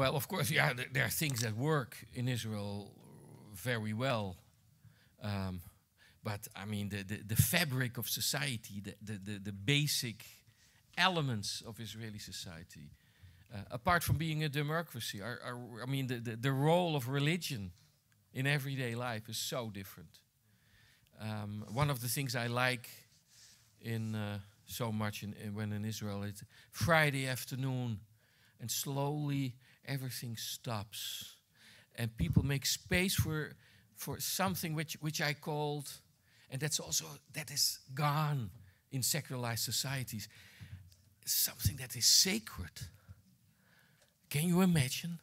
Well, of course, yeah, th there are things that work in Israel very well. Um, but I mean, the, the, the fabric of society, the, the, the, the basic elements of Israeli society, uh, apart from being a democracy, are, are, I mean, the, the, the role of religion in everyday life is so different. Um, one of the things I like in uh, so much in, in, when in Israel is Friday afternoon and slowly everything stops. And people make space for, for something which, which I called, and that's also, that is gone in secularized societies, something that is sacred. Can you imagine?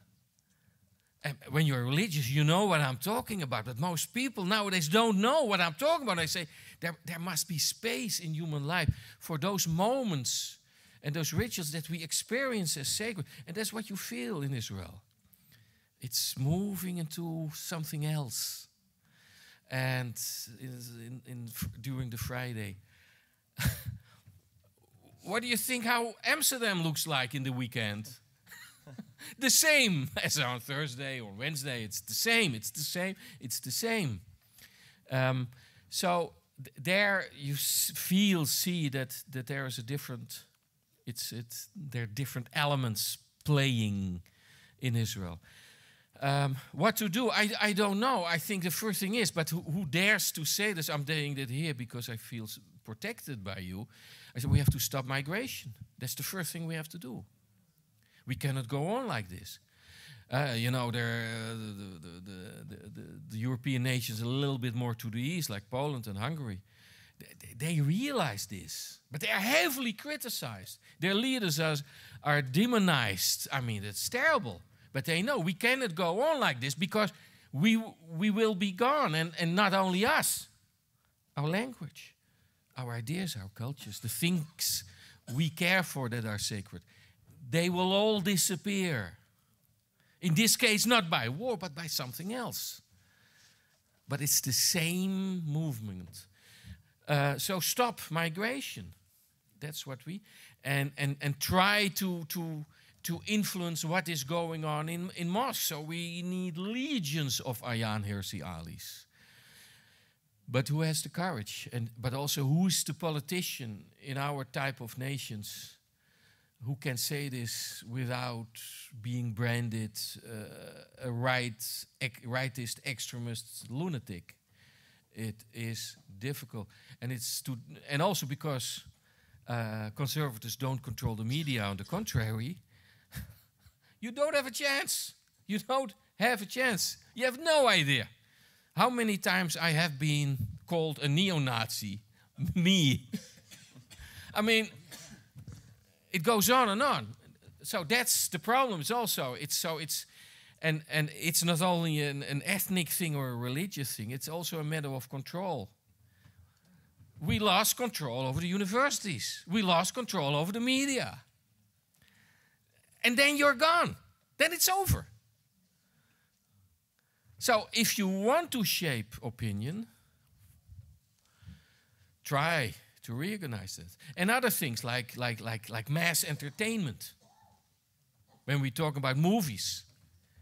And when you're religious, you know what I'm talking about, but most people nowadays don't know what I'm talking about. I say there, there must be space in human life for those moments and those rituals that we experience as sacred. And that's what you feel in Israel. It's moving into something else. And in, in, during the Friday, what do you think how Amsterdam looks like in the weekend? the same as on Thursday or Wednesday. It's the same. It's the same. It's the same. Um, so th there you feel, see that that there is a different it's it's there are different elements playing in Israel. Um, what to do? I, I don't know. I think the first thing is, but who, who dares to say this? I'm saying it here because I feel protected by you. I said, we have to stop migration. That's the first thing we have to do. We cannot go on like this. Uh, you know, there, uh, the, the, the, the, European nations a little bit more to the east, like Poland and Hungary, they realize this, but they are heavily criticized. Their leaders are, are demonized. I mean, it's terrible. But they know we cannot go on like this because we, we will be gone, and, and not only us, our language, our ideas, our cultures, the things we care for that are sacred, they will all disappear. In this case, not by war, but by something else. But it's the same movement uh, so stop migration. That's what we and and and try to to to influence what is going on in in mosques. So we need legions of Ayan Hirsi Alis. But who has the courage? And but also who's the politician in our type of nations who can say this without being branded uh, a right, ec- rightist extremist lunatic? It is difficult, and it's to and also because uh, conservatives don't control the media. On the contrary, you don't have a chance. You don't have a chance. You have no idea how many times I have been called a neo-Nazi. Me. I mean, it goes on and on. So that's the problem. Is also it's so it's and, and it's not only an, an ethnic thing or a religious thing, it's also a matter of control. We lost control over the universities, we lost control over the media. And then you're gone, then it's over. So if you want to shape opinion, try to reorganize it. And other things like, like, like, like mass entertainment. When we talk about movies,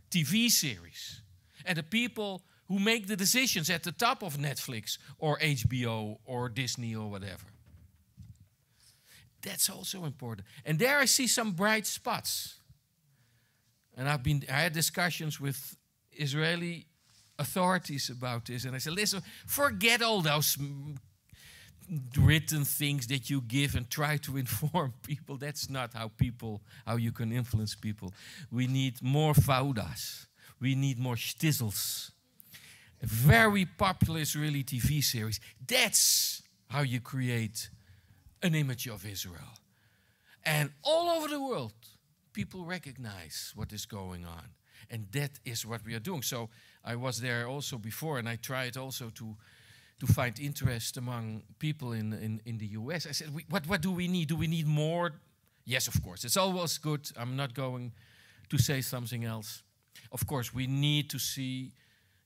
TV series. And the people who make the decisions at the top of Netflix or HBO or Disney or whatever. That's also important. And there I see some bright spots. And I've been I had discussions with Israeli authorities about this, and I said, listen, forget all those written things that you give and try to inform people. That's not how people, how you can influence people. We need more faudas. We need more stizzles. very popular Israeli TV series. That's how you create an image of Israel. And all over the world, people recognize what is going on. And that is what we are doing. So I was there also before, and I tried also to to find interest among people in, in, in the US. I said, we, what, what do we need? Do we need more? Yes, of course. It's always good. I'm not going to say something else. Of course, we need to see,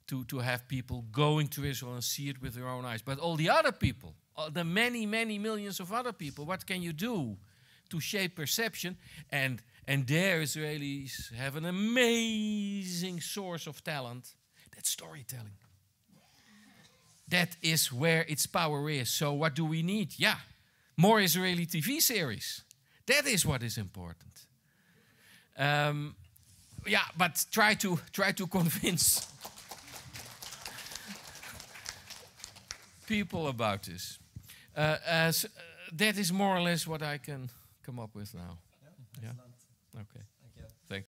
to, to have people going to Israel and see it with their own eyes. But all the other people, the many, many millions of other people, what can you do to shape perception? And, and there, Israelis have an amazing source of talent that's storytelling. That is where its power is. So, what do we need? Yeah, more Israeli TV series. That is what is important. Um, yeah, but try to try to convince people about this. Uh, as, uh, that is more or less what I can come up with now. Yeah. yeah? Okay.